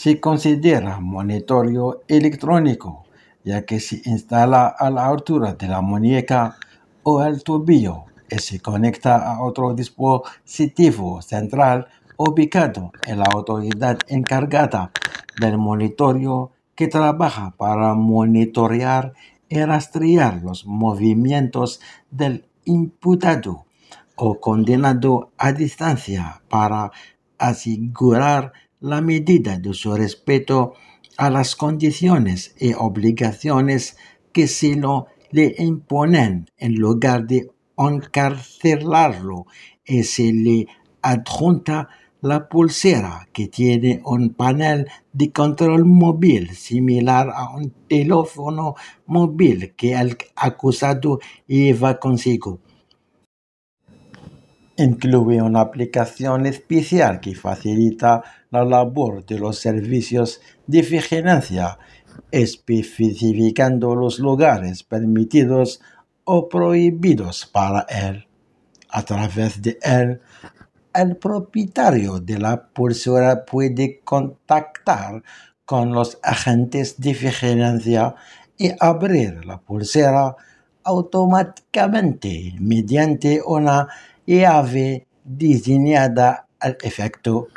se considera monitorio electrónico, ya que se instala a la altura de la muñeca o el tobillo y se conecta a otro dispositivo central ubicado en la autoridad encargada del monitorio que trabaja para monitorear y rastrear los movimientos del imputado o condenado a distancia para asegurar la medida de su respeto a las condiciones y obligaciones que se le imponen en lugar de encarcelarlo y se le adjunta la pulsera que tiene un panel de control móvil similar a un teléfono móvil que el acusado lleva consigo incluye una aplicación especial que facilita la labor de los servicios de vigilancia, especificando los lugares permitidos o prohibidos para él. A través de él, el propietario de la pulsera puede contactar con los agentes de vigilancia y abrir la pulsera automáticamente mediante una e avait désigné al effecto